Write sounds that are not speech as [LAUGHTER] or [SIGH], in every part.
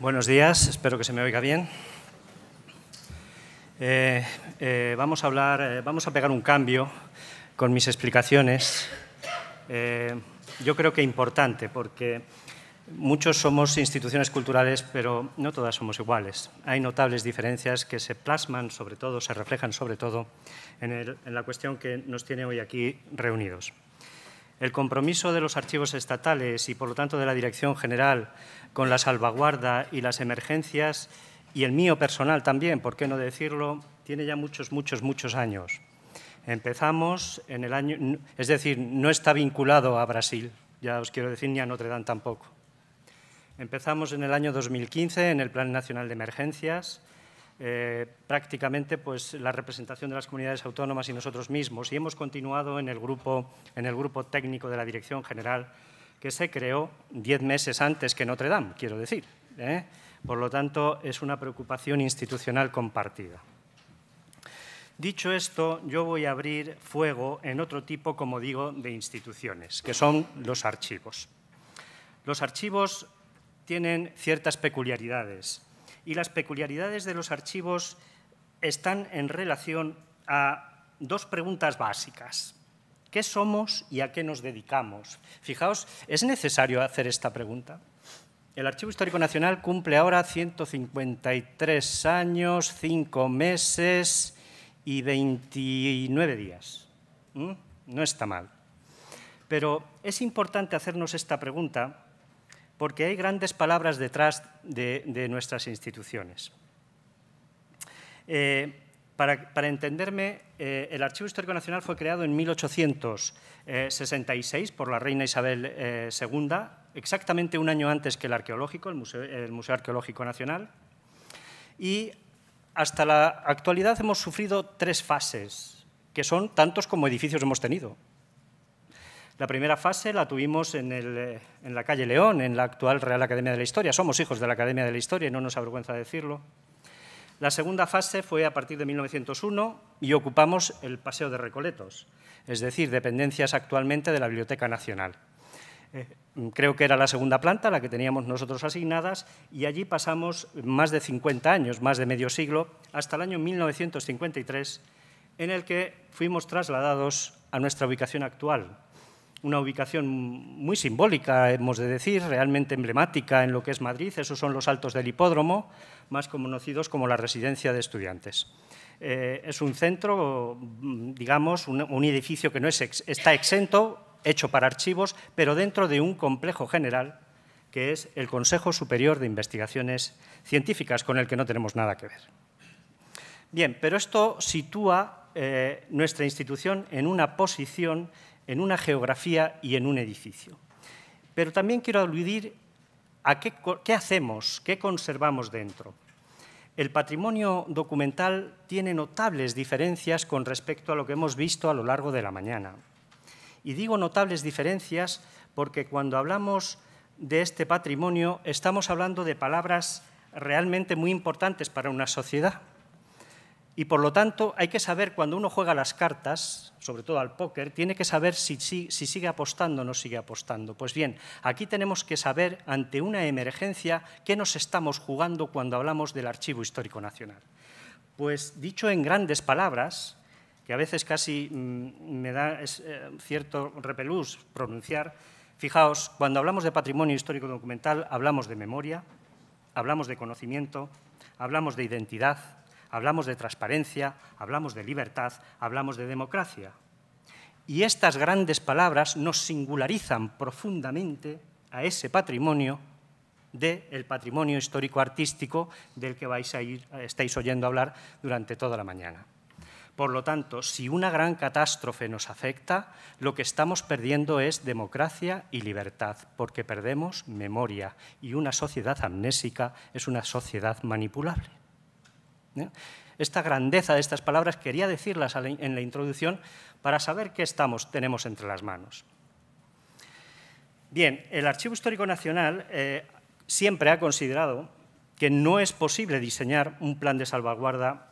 Buenos días, espero que se me oiga bien. Eh, eh, vamos, a hablar, eh, vamos a pegar un cambio con mis explicaciones. yo creo que importante, porque muchos somos instituciones culturales, pero no todas somos iguales. Hay notables diferencias que se plasman, sobre todo, se reflejan sobre todo en, en la cuestión que nos tiene hoy aquí reunidos. El compromiso de los archivos estatales y, por lo tanto, de la Dirección General con la salvaguarda y las emergencias, y el mío personal también, por qué no decirlo, tiene ya muchos, muchos, muchos años. Empezamos en el año, es decir, no está vinculado a Brasil, ya os quiero decir, ni a Notre Dame tampoco. Empezamos en el año 2015 en el Plan Nacional de Emergencias, eh, prácticamente pues, la representación de las comunidades autónomas y nosotros mismos, y hemos continuado en el grupo, en el grupo técnico de la Dirección General que se creó diez meses antes que Notre Dame, quiero decir. ¿eh? Por lo tanto, es una preocupación institucional compartida. Dicho esto, yo voy a abrir fuego en otro tipo, como digo, de instituciones, que son los archivos. Los archivos tienen ciertas peculiaridades y las peculiaridades de los archivos están en relación a dos preguntas básicas. ¿Qué somos y a qué nos dedicamos? Fijaos, ¿es necesario hacer esta pregunta? El Archivo Histórico Nacional cumple ahora 153 años, 5 meses y 29 días. ¿Mm? No está mal. Pero es importante hacernos esta pregunta porque hay grandes palabras detrás de, nuestras instituciones. Eh, para, entenderme, eh, el Archivo Histórico Nacional fue creado en 1866 eh, por la reina Isabel II, eh, exactamente un año antes que el arqueológico, el Museo, Arqueológico Nacional. Y hasta la actualidad hemos sufrido tres fases, que son tantos como edificios hemos tenido. La primera fase la tuvimos en, en, la calle León, en la actual Real Academia de la Historia. Somos hijos de la Academia de la Historia y no nos avergüenza decirlo. La segunda fase fue a partir de 1901 y ocupamos el Paseo de Recoletos, es decir, dependencias actualmente de la Biblioteca Nacional. Eh, creo que era la segunda planta, la que teníamos nosotros asignadas, y allí pasamos más de 50 años, más de medio siglo, hasta el año 1953, en el que fuimos trasladados a nuestra ubicación actual, una ubicación muy simbólica, hemos de decir, realmente emblemática en lo que es Madrid. Esos son los altos del hipódromo, más conocidos como la residencia de estudiantes. Eh, es un centro, mm, digamos, un, edificio que no es está exento, hecho para archivos, pero dentro de un complejo general que es el Consejo Superior de Investigaciones Científicas, con el que no tenemos nada que ver. Bien, pero esto sitúa eh, nuestra institución en una posición en una geografía y en un edificio. Pero también quiero aludir a qué, hacemos, qué conservamos dentro. El patrimonio documental tiene notables diferencias con respecto a lo que hemos visto a lo largo de la mañana. Y digo notables diferencias porque cuando hablamos de este patrimonio estamos hablando de palabras realmente muy importantes para una sociedad. Y por lo tanto, hay que saber cuando uno juega las cartas, sobre todo al póker, tiene que saber si, sigue apostando o no sigue apostando. Pues bien, aquí tenemos que saber, ante una emergencia, qué nos estamos jugando cuando hablamos del Archivo Histórico Nacional. Pues dicho en grandes palabras, que a veces casi mm, me da eh, cierto repelús pronunciar, fijaos, cuando hablamos de patrimonio histórico documental, hablamos de memoria, hablamos de conocimiento, hablamos de identidad hablamos de transparencia, hablamos de libertad, hablamos de democracia. Y estas grandes palabras nos singularizan profundamente a ese patrimonio del patrimonio histórico-artístico del que vais estáis oyendo hablar durante toda la mañana. Por lo tanto, si una gran catástrofe nos afecta, lo que estamos perdiendo es democracia y libertad, porque perdemos memoria y una sociedad amnésica es una sociedad manipulable. ¿eh? Esta grandeza de estas palabras quería decirlas en la introducción para saber qué estamos, tenemos entre las manos. Bien, el Archivo Histórico Nacional eh, siempre ha considerado que no es posible diseñar un plan de salvaguarda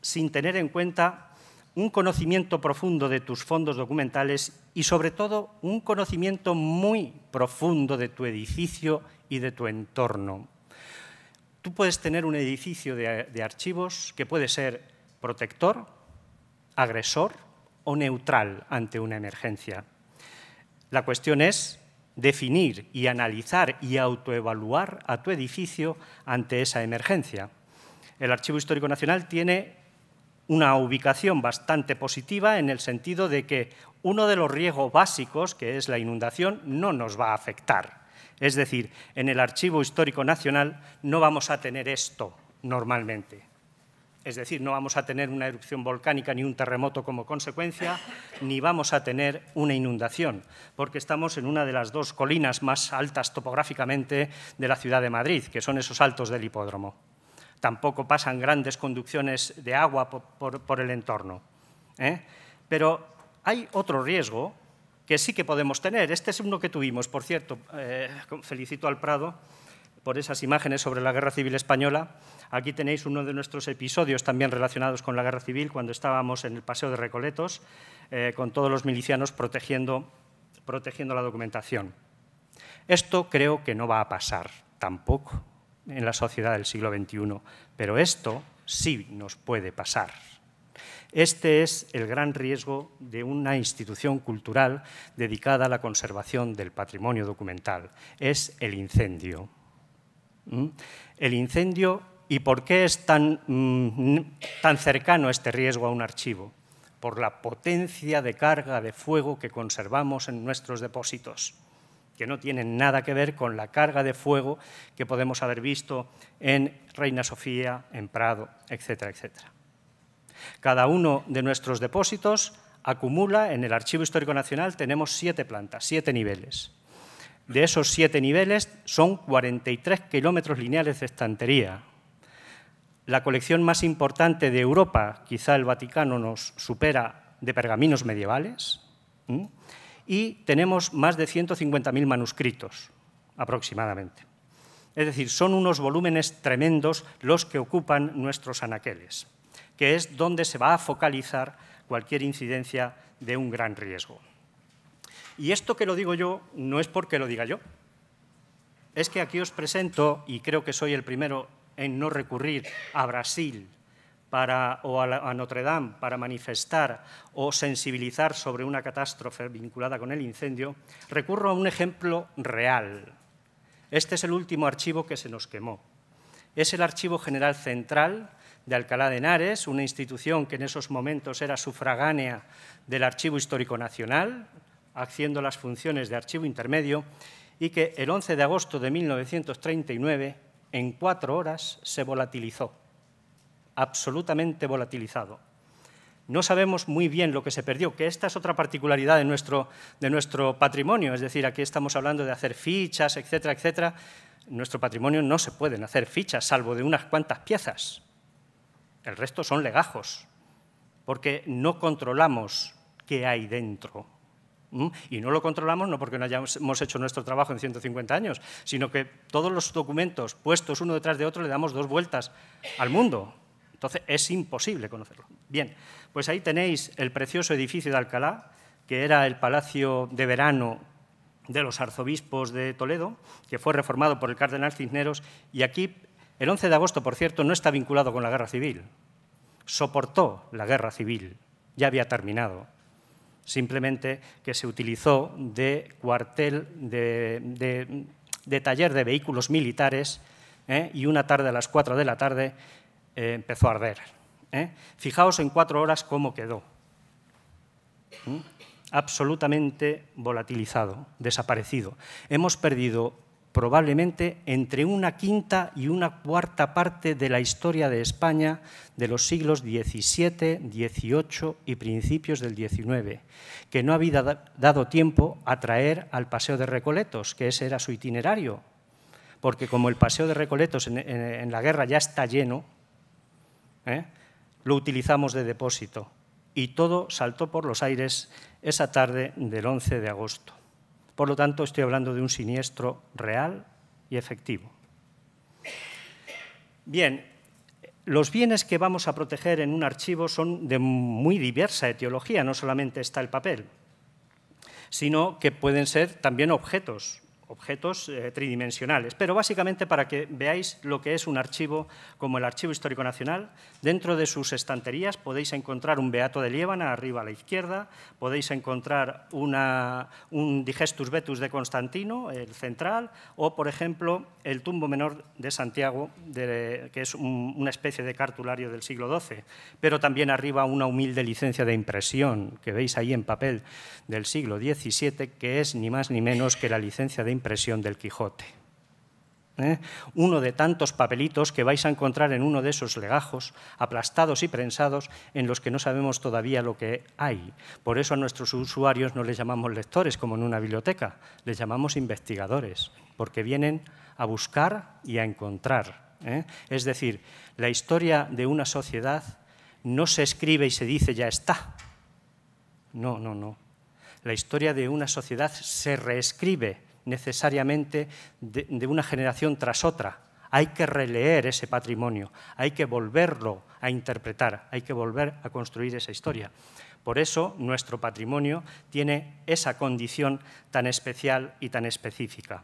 sin tener en cuenta un conocimiento profundo de tus fondos documentales y sobre todo un conocimiento muy profundo de tu edificio y de tu entorno tú puedes tener un edificio de, archivos que puede ser protector, agresor o neutral ante una emergencia. La cuestión es definir y analizar y autoevaluar a tu edificio ante esa emergencia. El Archivo Histórico Nacional tiene una ubicación bastante positiva en el sentido de que uno de los riesgos básicos, que es la inundación, no nos va a afectar. Es decir, en el Archivo Histórico Nacional no vamos a tener esto normalmente. Es decir, no vamos a tener una erupción volcánica ni un terremoto como consecuencia, [LAUGHS] ni vamos a tener una inundación, porque estamos en una de las dos colinas más altas topográficamente de la ciudad de Madrid, que son esos altos del hipódromo. Tampoco pasan grandes conducciones de agua por, el entorno. ¿eh? Pero hay otro riesgo que sí que podemos tener. Este es uno que tuvimos, por cierto. Eh, felicito al Prado por esas imágenes sobre la Guerra Civil Española. Aquí tenéis uno de nuestros episodios también relacionados con la Guerra Civil, cuando estábamos en el Paseo de Recoletos, eh, con todos los milicianos protegiendo la documentación. Esto creo que no va a pasar tampoco en la sociedad del siglo XXI, pero esto sí nos puede pasar. Este es el gran riesgo de una institución cultural dedicada a la conservación del patrimonio documental. Es el incendio. ¿Mm? El incendio y por qué es tan, mm, tan cercano este riesgo a un archivo. Por la potencia de carga de fuego que conservamos en nuestros depósitos que no tienen nada que ver con la carga de fuego que podemos haber visto en Reina Sofía, en Prado, etcétera, etcétera. Cada uno de nuestros depósitos acumula, en el Archivo Histórico Nacional tenemos siete plantas, siete niveles. De esos siete niveles son 43 kilómetros lineales de estantería. La colección más importante de Europa, quizá el Vaticano nos supera de pergaminos medievales, y tenemos más de 150.000 manuscritos aproximadamente. Es decir, son unos volúmenes tremendos los que ocupan nuestros anaqueles que es donde se va a focalizar cualquier incidencia de un gran riesgo. Y esto que lo digo yo no es porque lo diga yo. Es que aquí os presento, y creo que soy el primero en no recurrir a Brasil o a, Notre Dame para manifestar o sensibilizar sobre una catástrofe vinculada con el incendio, recurro a un ejemplo real. Este es el último archivo que se nos quemó. Es el Archivo General Central de Alcalá de Henares, una institución que en esos momentos era sufragánea del Archivo Histórico Nacional, haciendo las funciones de archivo intermedio, y que el 11 de agosto de 1939, en cuatro horas, se volatilizó, absolutamente volatilizado. No sabemos muy bien lo que se perdió, que esta es otra particularidad de nuestro, de nuestro patrimonio, es decir, aquí estamos hablando de hacer fichas, etcétera, etcétera. nuestro patrimonio no se pueden hacer fichas, salvo de unas cuantas piezas, el resto son legajos, porque no controlamos qué hay dentro. Y no lo controlamos no porque no hayamos hecho nuestro trabajo en 150 años, sino que todos los documentos puestos uno detrás de otro le damos dos vueltas al mundo. Entonces es imposible conocerlo. Bien, pues ahí tenéis el precioso edificio de Alcalá, que era el palacio de verano de los arzobispos de Toledo, que fue reformado por el cardenal Cisneros, y aquí el 11 de agosto, por cierto, no está vinculado con la guerra civil. Soportó la guerra civil, ya había terminado. Simplemente que se utilizó de cuartel, de, taller de vehículos militares ¿eh? y una tarde a las 4 de la tarde eh, empezó a arder. ¿eh? Fijaos en cuatro horas cómo quedó. ¿Mm? Absolutamente volatilizado, desaparecido. Hemos perdido probablemente entre una quinta y una cuarta parte de la historia de España de los siglos XVII, XVIII y principios del XIX, que no había dado tiempo a traer al Paseo de Recoletos, que ese era su itinerario, porque como el Paseo de Recoletos en, la guerra ya está lleno, ¿eh? lo utilizamos de depósito y todo saltó por los aires esa tarde del 11 de agosto. Por lo tanto, estoy hablando de un siniestro real y efectivo. Bien, los bienes que vamos a proteger en un archivo son de muy diversa etiología, no solamente está el papel, sino que pueden ser también objetos, objetos eh, tridimensionales, pero básicamente para que veáis lo que es un archivo como el Archivo Histórico Nacional. Dentro de sus estanterías podéis encontrar un Beato de Liébana, arriba a la izquierda, podéis encontrar una, un Digestus Vetus de Constantino, el central, o por ejemplo el Tumbo Menor de Santiago, que es una especie de cartulario del siglo XII, pero también arriba una humilde licencia de impresión que veis ahí en papel del siglo XVII, que es ni más ni menos que la licencia de impresión del Quijote. ¿eh? Uno de tantos papelitos que vais a encontrar en uno de esos legajos, aplastados y prensados, en los que no sabemos todavía lo que hay. Por eso a nuestros usuarios no les llamamos lectores, como en una biblioteca, les llamamos investigadores, porque vienen a buscar y a encontrar. ¿eh? Es decir, la historia de una sociedad no se escribe y se dice ya está. No, no, no. La historia de una sociedad se reescribe necesariamente de, una generación tras otra. Hay que releer ese patrimonio, hay que volverlo a interpretar, hay que volver a construir esa historia. Por eso nuestro patrimonio tiene esa condición tan especial y tan específica.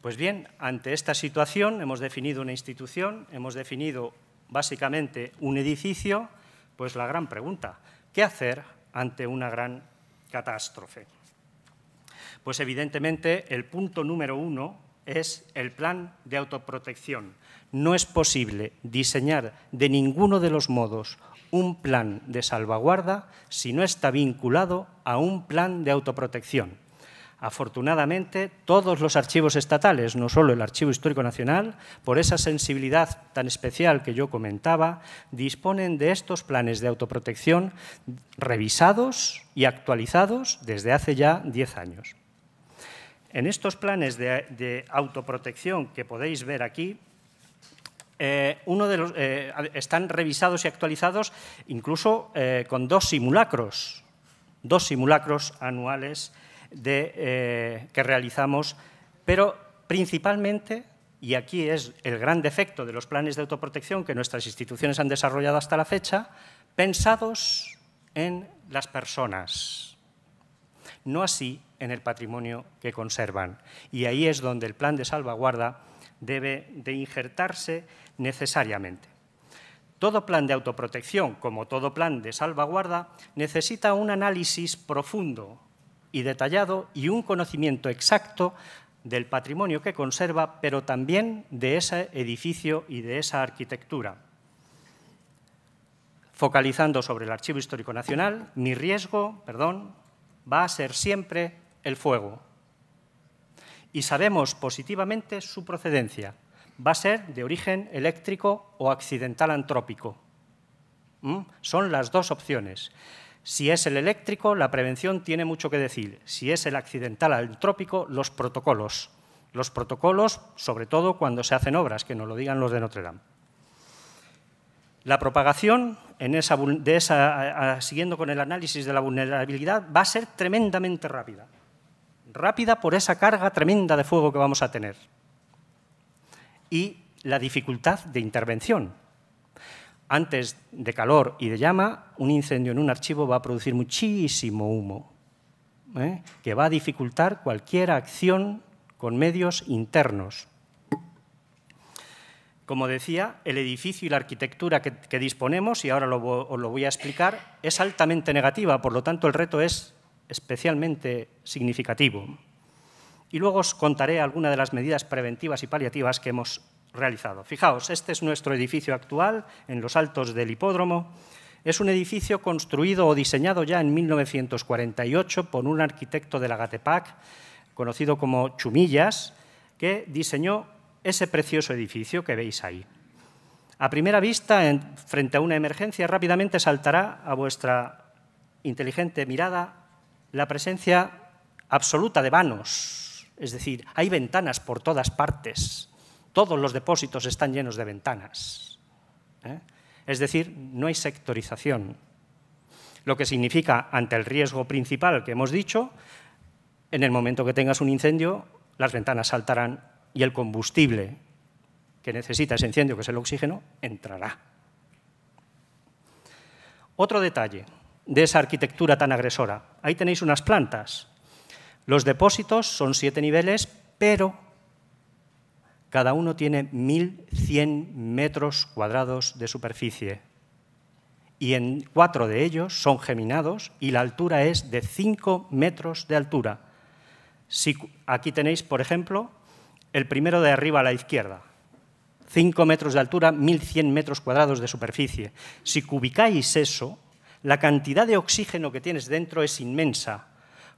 Pues bien, ante esta situación hemos definido una institución, hemos definido básicamente un edificio, pues la gran pregunta, ¿qué hacer ante una gran catástrofe? Pues evidentemente el punto número uno es el plan de autoprotección. No es posible diseñar de ninguno de los modos un plan de salvaguarda si no está vinculado a un plan de autoprotección. Afortunadamente, todos los archivos estatales, no solo el Archivo Histórico Nacional, por esa sensibilidad tan especial que yo comentaba, disponen de estos planes de autoprotección revisados y actualizados desde hace ya 10 años. En estos planes de, autoprotección que podéis ver aquí, eh, uno de los, eh, están revisados y actualizados incluso eh, con dos simulacros, dos simulacros anuales que realizamos, pero principalmente, y aquí es el gran defecto de los planes de autoprotección que nuestras instituciones han desarrollado hasta la fecha, pensados en las personas no así en el patrimonio que conservan. Y ahí es donde el plan de salvaguarda debe de injertarse necesariamente. Todo plan de autoprotección, como todo plan de salvaguarda, necesita un análisis profundo y detallado y un conocimiento exacto del patrimonio que conserva, pero también de ese edificio y de esa arquitectura. Focalizando sobre el Archivo Histórico Nacional, mi riesgo, perdón, va a ser siempre el fuego. Y sabemos positivamente su procedencia. Va a ser de origen eléctrico o accidental antrópico. ¿Mm? Son las dos opciones. Si es el eléctrico, la prevención tiene mucho que decir. Si es el accidental antrópico, los protocolos. Los protocolos, sobre todo cuando se hacen obras, que nos lo digan los de Notre Dame. La propagación, siguiendo con el análisis de la vulnerabilidad, va a ser tremendamente rápida. Rápida por esa carga tremenda de fuego que vamos a tener. Y la dificultad de intervención. Antes de calor y de llama, un incendio en un archivo va a producir muchísimo humo, ¿eh? que va a dificultar cualquier acción con medios internos. Como decía, el edificio y la arquitectura que, disponemos, y ahora lo, os lo voy a explicar, es altamente negativa, por lo tanto el reto es especialmente significativo. Y luego os contaré algunas de las medidas preventivas y paliativas que hemos realizado. Fijaos, este es nuestro edificio actual en los altos del hipódromo. Es un edificio construido o diseñado ya en 1948 por un arquitecto de la Gatepac, conocido como Chumillas, que diseñó ese precioso edificio que veis ahí. A primera vista, frente a una emergencia, rápidamente saltará a vuestra inteligente mirada la presencia absoluta de vanos. Es decir, hay ventanas por todas partes. Todos los depósitos están llenos de ventanas. ¿eh? Es decir, no hay sectorización. Lo que significa, ante el riesgo principal que hemos dicho, en el momento que tengas un incendio, las ventanas saltarán y el combustible que necesita ese incendio, que es el oxígeno, entrará. Otro detalle de esa arquitectura tan agresora. Ahí tenéis unas plantas. Los depósitos son siete niveles, pero cada uno tiene 1.100 metros cuadrados de superficie. Y en cuatro de ellos son geminados y la altura es de 5 metros de altura. Si, aquí tenéis, por ejemplo, el primero de arriba a la izquierda. 5 metros de altura, 1.100 metros cuadrados de superficie. Si cubicáis eso, la cantidad de oxígeno que tienes dentro es inmensa,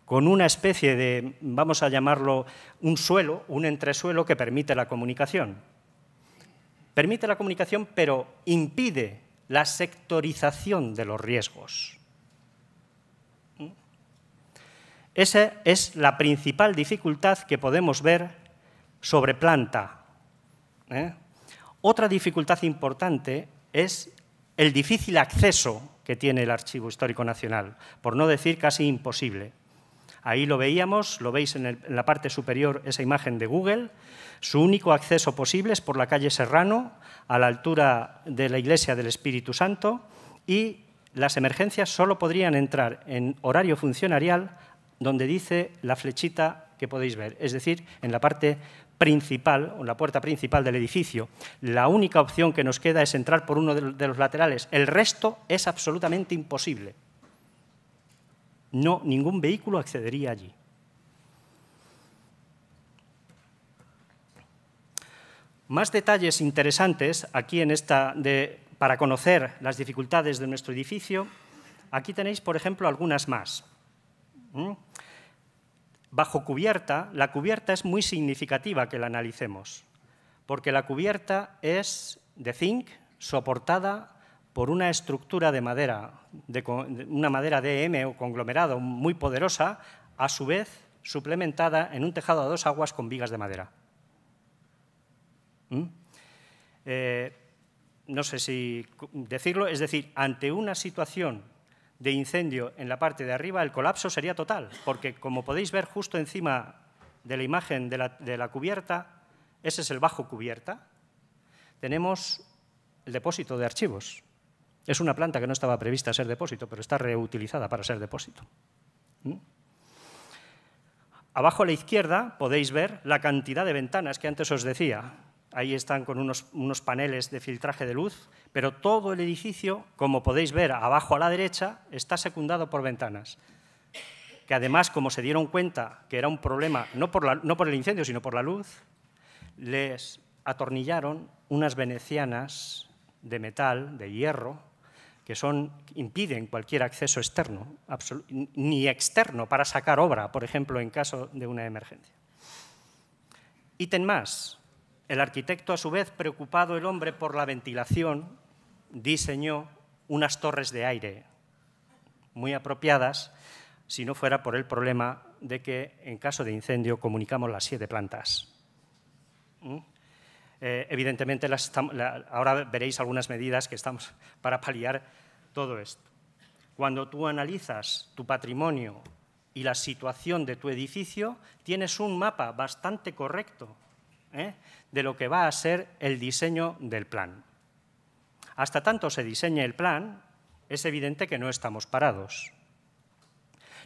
con una especie de, vamos a llamarlo, un suelo, un entresuelo que permite la comunicación. Permite la comunicación, pero impide la sectorización de los riesgos. ¿Mm? Esa es la principal dificultad que podemos ver sobre planta. ¿eh? Otra dificultad importante es el difícil acceso que tiene el Archivo Histórico Nacional, por no decir casi imposible. Ahí lo veíamos, lo veis en, la parte superior esa imagen de Google. Su único acceso posible es por la calle Serrano, a la altura de la Iglesia del Espíritu Santo, y las emergencias solo podrían entrar en horario funcionarial donde dice la flechita que podéis ver, es decir, en la parte principal, o la puerta principal del edificio, la única opción que nos queda es entrar por uno de los laterales. El resto es absolutamente imposible. No, ningún vehículo accedería allí. Más detalles interesantes aquí en esta de, para conocer las dificultades de nuestro edificio. Aquí tenéis, por ejemplo, algunas más bajo cubierta, la cubierta es muy significativa que la analicemos, porque la cubierta es de zinc soportada por una estructura de madera, de, una madera DM e o conglomerado muy poderosa, a su vez suplementada en un tejado a dos aguas con vigas de madera. ¿Mm? Eh, no sé si decirlo, es decir, ante una situación de incendio en la parte de arriba, el colapso sería total, porque como podéis ver justo encima de la imagen de la, cubierta, ese es el bajo cubierta, tenemos el depósito de archivos. Es una planta que no estaba prevista ser depósito, pero está reutilizada para ser depósito. ¿Mm? Abajo a la izquierda podéis ver la cantidad de ventanas que antes os decía. Ahí están con unos, paneles de filtraje de luz, pero todo el edificio, como podéis ver abajo a la derecha, está secundado por ventanas que además, como se dieron cuenta que era un problema no por, el incendio, sino por la luz, les atornillaron unas venecianas de metal, de hierro, que son, impiden cualquier acceso externo, ni externo, para sacar obra, por ejemplo, en caso de una emergencia. Ítem más, el arquitecto, a su vez, preocupado el hombre por la ventilación, diseñó unas torres de aire muy apropiadas si no fuera por el problema de que en caso de incendio comunicamos las siete plantas. ¿Mm? Eh, evidentemente, ahora veréis algunas medidas que estamos [LAUGHS] para paliar todo esto. Cuando tú analizas tu patrimonio y la situación de tu edificio, tienes un mapa bastante correcto ¿eh? de lo que va a ser el diseño del plan. Hasta tanto se diseñe el plan, es evidente que no estamos parados.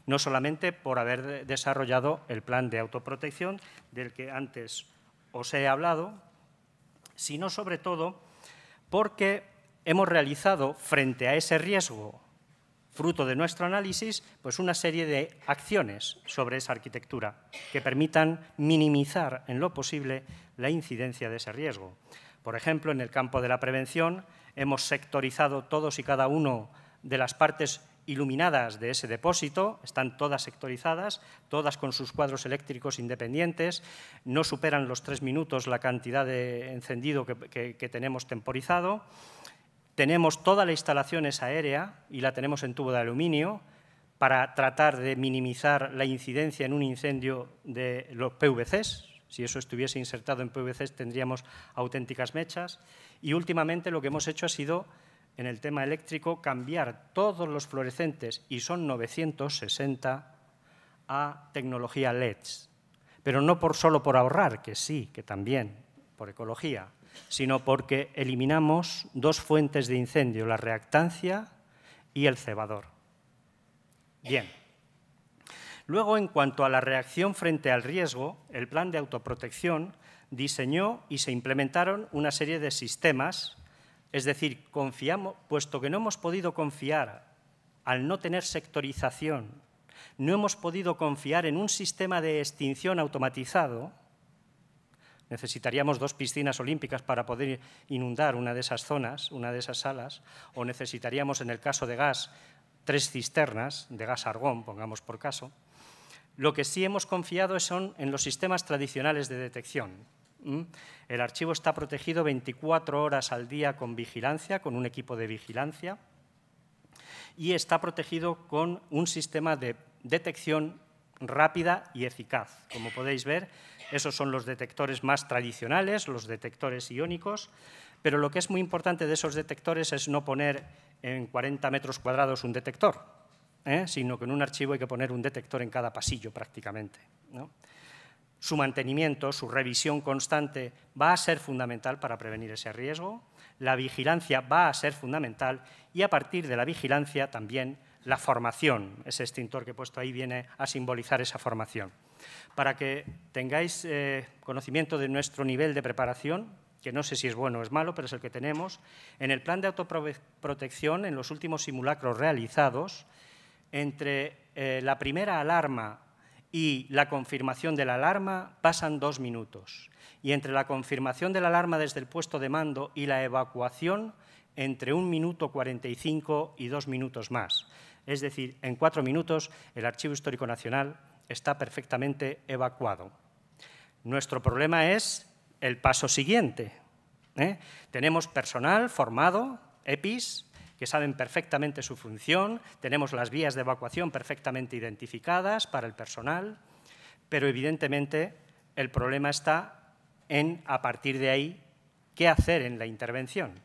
No solamente por haber desarrollado el plan de autoprotección del que antes os he hablado, sino sobre todo porque hemos realizado frente a ese riesgo fruto de nuestro análisis, pues una serie de acciones sobre esa arquitectura que permitan minimizar en lo posible la incidencia de ese riesgo. Por ejemplo, en el campo de la prevención hemos sectorizado todos y cada uno de las partes iluminadas de ese depósito, están todas sectorizadas, todas con sus cuadros eléctricos independientes, no superan los tres minutos la cantidad de encendido que, que tenemos temporizado tenemos toda la instalación es aérea y la tenemos en tubo de aluminio para tratar de minimizar la incidencia en un incendio de los PVCs. Si eso estuviese insertado en PVCs tendríamos auténticas mechas. Y últimamente lo que hemos hecho ha sido, en el tema eléctrico, cambiar todos los fluorescentes, y son 960, a tecnología LEDs. Pero no por, solo por ahorrar, que sí, que también, por ecología, sino porque eliminamos dos fuentes de incendio, la reactancia y el cebador. Bien. Luego, en cuanto a la reacción frente al riesgo, el plan de autoprotección diseñó y se implementaron una serie de sistemas, es decir, confiamos, puesto que no hemos podido confiar al no tener sectorización, no hemos podido confiar en un sistema de extinción automatizado, Necesitaríamos dos piscinas olímpicas para poder inundar una de esas zonas, una de esas salas, o necesitaríamos, en el caso de gas, tres cisternas de gas argón, pongamos por caso. Lo que sí hemos confiado son en los sistemas tradicionales de detección. El archivo está protegido 24 horas al día con vigilancia, con un equipo de vigilancia, y está protegido con un sistema de detección rápida y eficaz. Como podéis ver, esos son los detectores más tradicionales, los detectores iónicos, pero lo que es muy importante de esos detectores es no poner en 40 metros cuadrados un detector, ¿eh? sino que en un archivo hay que poner un detector en cada pasillo prácticamente. Su mantenimiento, su revisión constante va a ser fundamental para prevenir ese riesgo, la vigilancia va a ser fundamental y a partir de la vigilancia también la formación. Ese extintor que he puesto ahí viene a simbolizar esa formación. Para que tengáis eh, conocimiento de nuestro nivel de preparación, que no sé si es bueno o es malo, pero es el que tenemos, en el plan de autoprotección, en los últimos simulacros realizados, entre eh, la primera alarma y la confirmación de la alarma pasan dos minutos. Y entre la confirmación de la alarma desde el puesto de mando y la evacuación, entre un minuto 45 y dos minutos más es decir, en cuatro minutos el Archivo Histórico Nacional está perfectamente evacuado. Nuestro problema es el paso siguiente. ¿eh? Tenemos personal formado, EPIs, que saben perfectamente su función, tenemos las vías de evacuación perfectamente identificadas para el personal, pero evidentemente el problema está en, a partir de ahí, qué hacer en la intervención.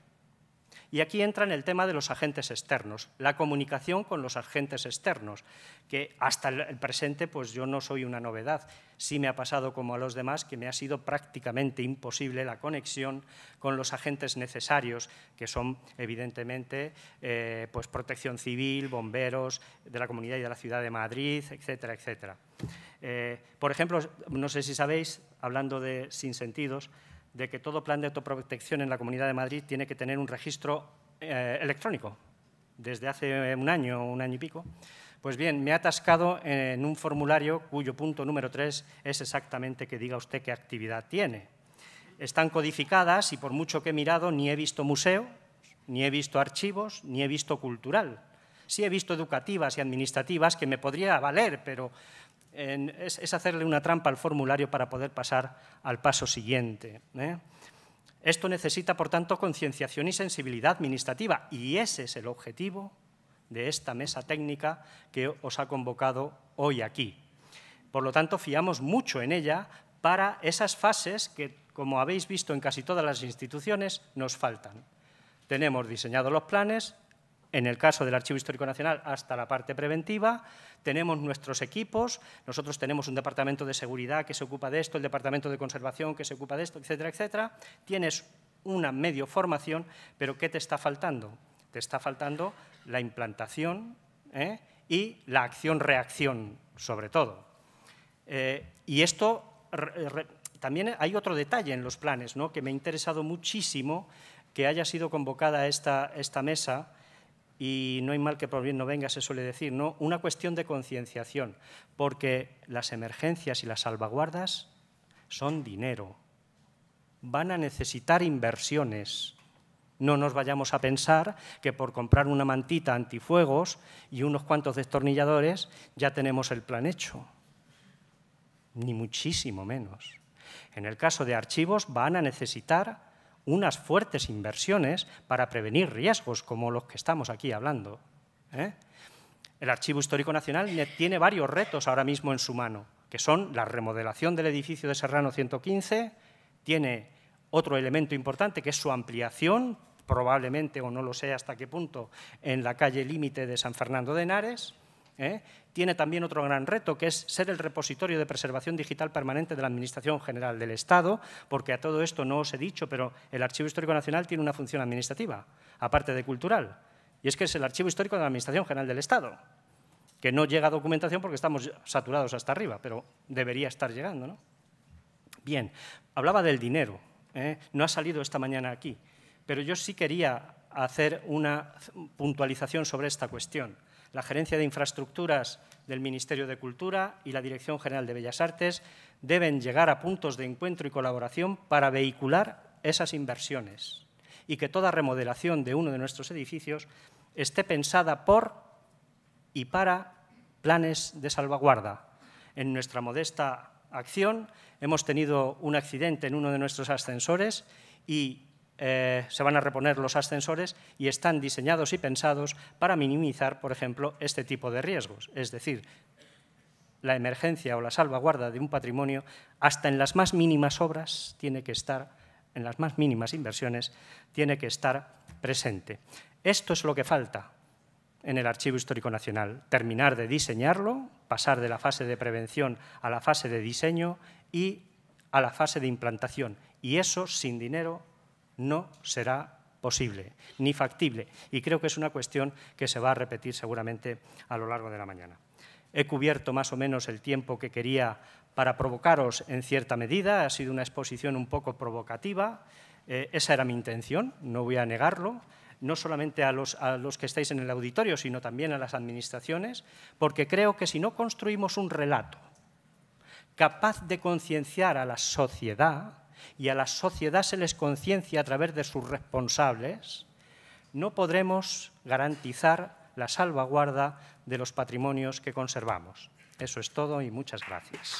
Y aquí entra en el tema de los agentes externos, la comunicación con los agentes externos, que hasta el presente pues yo no soy una novedad. Sí me ha pasado como a los demás que me ha sido prácticamente imposible la conexión con los agentes necesarios, que son evidentemente eh, pues protección civil, bomberos de la comunidad y de la ciudad de Madrid, etcétera, etcétera. Eh, por ejemplo, no sé si sabéis, hablando de sinsentidos, de que todo plan de autoprotección en la Comunidad de Madrid tiene que tener un registro eh, electrónico, desde hace un año o un año y pico. Pues bien, me ha atascado en un formulario cuyo punto número tres es exactamente que diga usted qué actividad tiene. Están codificadas y por mucho que he mirado ni he visto museo, ni he visto archivos, ni he visto cultural. Sí he visto educativas y administrativas que me podría valer, pero es, hacerle una trampa al formulario para poder pasar al paso siguiente. ¿eh? Esto necesita, por tanto, concienciación y sensibilidad administrativa, y ese es el objetivo de esta mesa técnica que os ha convocado hoy aquí. Por lo tanto, fiamos mucho en ella para esas fases que, como habéis visto en casi todas las instituciones, nos faltan. Tenemos diseñados los planes, en el caso del Archivo Histórico Nacional, hasta la parte preventiva. Tenemos nuestros equipos, nosotros tenemos un departamento de seguridad que se ocupa de esto, el departamento de conservación que se ocupa de esto, etcétera, etcétera. Tienes una medio formación, pero ¿qué te está faltando? Te está faltando la implantación ¿eh? y la acción-reacción, sobre todo. Eh, y esto, también hay otro detalle en los planes, que me ha interesado muchísimo que haya sido convocada esta mesa, y no hay mal que por bien no venga, se suele decir, ¿no? Una cuestión de concienciación, porque las emergencias y las salvaguardas son dinero. Van a necesitar inversiones. No nos vayamos a pensar que por comprar una mantita antifuegos y unos cuantos destornilladores ya tenemos el plan hecho. Ni muchísimo menos. En el caso de archivos van a necesitar unas fuertes inversiones para prevenir riesgos como los que estamos aquí hablando. ¿eh? El Archivo Histórico Nacional tiene varios retos ahora mismo en su mano, que son la remodelación del edificio de Serrano 115, tiene otro elemento importante que es su ampliación, probablemente o no lo sé hasta qué punto, en la calle límite de San Fernando de Henares, ¿eh? tiene también otro gran reto, que es ser el repositorio de preservación digital permanente de la Administración General del Estado, porque a todo esto no os he dicho, pero el Archivo Histórico Nacional tiene una función administrativa, aparte de cultural, y es que es el Archivo Histórico de la Administración General del Estado, que no llega a documentación porque estamos saturados hasta arriba, pero debería estar llegando. ¿no? Bien, hablaba del dinero, ¿eh? no ha salido esta mañana aquí, pero yo sí quería hacer una puntualización sobre esta cuestión. La Gerencia de Infraestructuras del Ministerio de Cultura y la Dirección General de Bellas Artes deben llegar a puntos de encuentro y colaboración para vehicular esas inversiones y que toda remodelación de uno de nuestros edificios esté pensada por y para planes de salvaguarda. En nuestra modesta acción hemos tenido un accidente en uno de nuestros ascensores y eh, se van a reponer los ascensores y están diseñados y pensados para minimizar, por ejemplo, este tipo de riesgos. Es decir, la emergencia o la salvaguarda de un patrimonio, hasta en las más mínimas obras, tiene que estar, en las más mínimas inversiones, tiene que estar presente. Esto es lo que falta en el Archivo Histórico Nacional, terminar de diseñarlo, pasar de la fase de prevención a la fase de diseño y a la fase de implantación. Y eso sin dinero no será posible ni factible. Y creo que es una cuestión que se va a repetir seguramente a lo largo de la mañana. He cubierto más o menos el tiempo que quería para provocaros en cierta medida. Ha sido una exposición un poco provocativa. Eh, esa era mi intención, no voy a negarlo no solamente a los, que estáis en el auditorio, sino también a las administraciones, porque creo que si no construimos un relato capaz de concienciar a la sociedad, y a la sociedad se les conciencia a través de sus responsables, no podremos garantizar la salvaguarda de los patrimonios que conservamos. Eso es todo y muchas gracias.